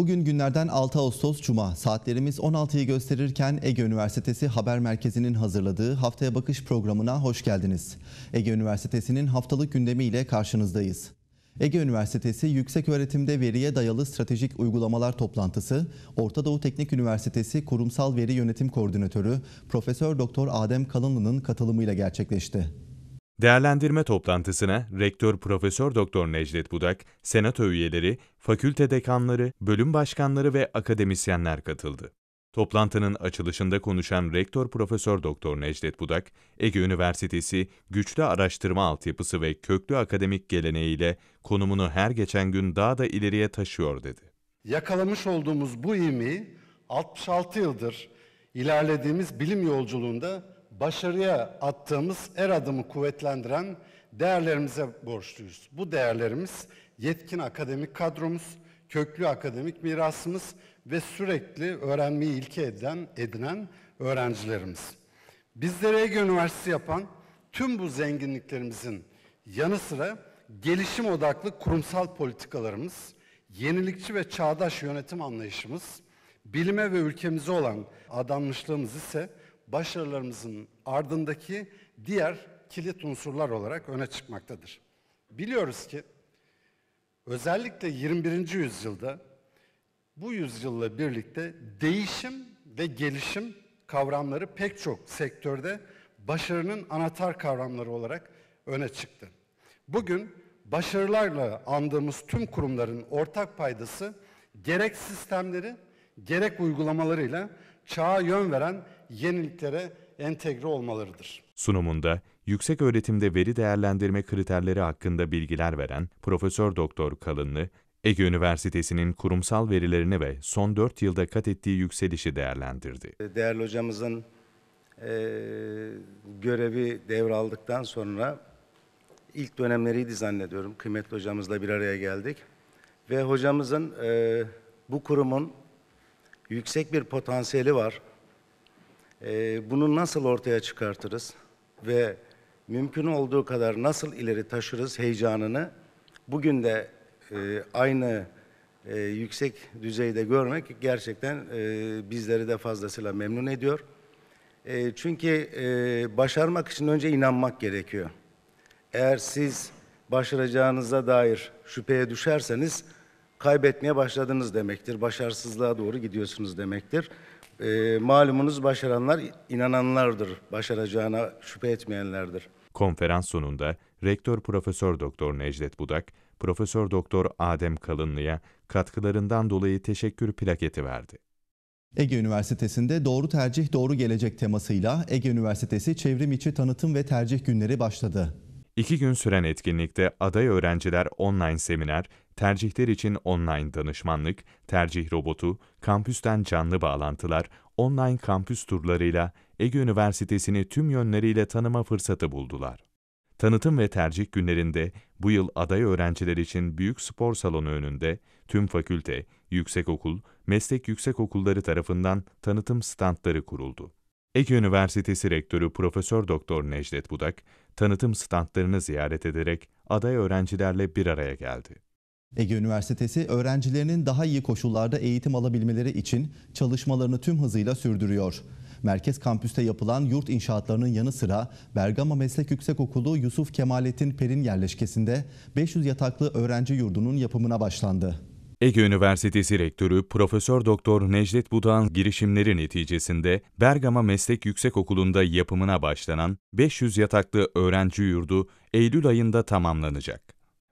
Bugün günlerden 6 Ağustos Cuma. Saatlerimiz 16'yı gösterirken Ege Üniversitesi Haber Merkezi'nin hazırladığı Haftaya Bakış programına hoş geldiniz. Ege Üniversitesi'nin haftalık gündemiyle karşınızdayız. Ege Üniversitesi Yüksek Öğretimde Veriye Dayalı Stratejik Uygulamalar Toplantısı, Orta Doğu Teknik Üniversitesi Kurumsal Veri Yönetim Koordinatörü Profesör Doktor Adem Kalınlı'nın katılımıyla gerçekleşti. Değerlendirme toplantısına Rektör Profesör Doktor Necdet Budak, senato üyeleri, fakülte dekanları, bölüm başkanları ve akademisyenler katıldı. Toplantının açılışında konuşan Rektör Profesör Doktor Necdet Budak, Ege Üniversitesi güçlü araştırma altyapısı ve köklü akademik geleneğiyle konumunu her geçen gün daha da ileriye taşıyor dedi. Yakalamış olduğumuz bu ivmeyi 66 yıldır ilerlediğimiz bilim yolculuğunda başarıya attığımız her adımı kuvvetlendiren değerlerimize borçluyuz. Bu değerlerimiz yetkin akademik kadromuz, köklü akademik mirasımız ve sürekli öğrenmeyi ilke eden, edinen öğrencilerimiz. Bizlere Ege Üniversitesi yapan tüm bu zenginliklerimizin yanı sıra gelişim odaklı kurumsal politikalarımız, yenilikçi ve çağdaş yönetim anlayışımız, bilime ve ülkemize olan adanmışlığımız ise başarılarımızın ardındaki diğer kilit unsurlar olarak öne çıkmaktadır. Biliyoruz ki özellikle 21. yüzyılda bu yüzyılla birlikte değişim ve gelişim kavramları pek çok sektörde başarının anahtar kavramları olarak öne çıktı. Bugün başarılarla andığımız tüm kurumların ortak paydası gerek sistemleri gerek uygulamalarıyla çağa yön veren yeniliklere entegre olmalarıdır. Sunumunda yüksek öğretimde veri değerlendirme kriterleri hakkında bilgiler veren Profesör Doktor Kalınlı, Ege Üniversitesi'nin kurumsal verilerini ve son 4 yılda kat ettiği yükselişi değerlendirdi. Değerli hocamızın e, görevi devraldıktan sonra ilk dönemleriydi zannediyorum. Kıymetli hocamızla bir araya geldik. Ve hocamızın e, bu kurumun yüksek bir potansiyeli var e, bunu nasıl ortaya çıkartırız ve mümkün olduğu kadar nasıl ileri taşırız heyecanını bugün de e, aynı e, yüksek düzeyde görmek gerçekten e, bizleri de fazlasıyla memnun ediyor. E, çünkü e, başarmak için önce inanmak gerekiyor. Eğer siz başaracağınıza dair şüpheye düşerseniz kaybetmeye başladınız demektir. Başarısızlığa doğru gidiyorsunuz demektir. E, malumunuz başaranlar inananlardır. Başaracağına şüphe etmeyenlerdir. Konferans sonunda Rektör Profesör Doktor Necdet Budak, Profesör Doktor Adem Kalınlı'ya katkılarından dolayı teşekkür plaketi verdi. Ege Üniversitesi'nde Doğru Tercih Doğru Gelecek temasıyla Ege Üniversitesi Çevrim İçi Tanıtım ve Tercih Günleri başladı. İki gün süren etkinlikte aday öğrenciler online seminer, tercihler için online danışmanlık, tercih robotu, kampüsten canlı bağlantılar, online kampüs turlarıyla Ege Üniversitesi'ni tüm yönleriyle tanıma fırsatı buldular. Tanıtım ve tercih günlerinde bu yıl aday öğrenciler için büyük spor salonu önünde tüm fakülte, yüksekokul, meslek yüksekokulları tarafından tanıtım standları kuruldu. Ege Üniversitesi Rektörü Profesör Doktor Necdet Budak, tanıtım standlarını ziyaret ederek aday öğrencilerle bir araya geldi. Ege Üniversitesi öğrencilerinin daha iyi koşullarda eğitim alabilmeleri için çalışmalarını tüm hızıyla sürdürüyor. Merkez kampüste yapılan yurt inşaatlarının yanı sıra Bergama Meslek Yüksekokulu Yusuf Kemalettin Perin yerleşkesinde 500 yataklı öğrenci yurdunun yapımına başlandı. Ege Üniversitesi Rektörü Profesör Doktor Necdet Budağ'ın girişimleri neticesinde Bergama Meslek Yüksekokulu'nda yapımına başlanan 500 yataklı öğrenci yurdu Eylül ayında tamamlanacak.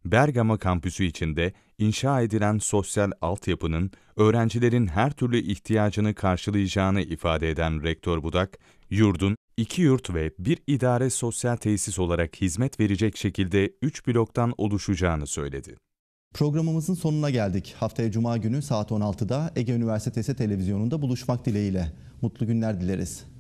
Bergama kampüsü içinde inşa edilen sosyal altyapının öğrencilerin her türlü ihtiyacını karşılayacağını ifade eden Rektör Budak, yurdun iki yurt ve bir idare sosyal tesis olarak hizmet verecek şekilde üç bloktan oluşacağını söyledi. Programımızın sonuna geldik. Haftaya Cuma günü saat 16'da Ege Üniversitesi Televizyonu'nda buluşmak dileğiyle. Mutlu günler dileriz.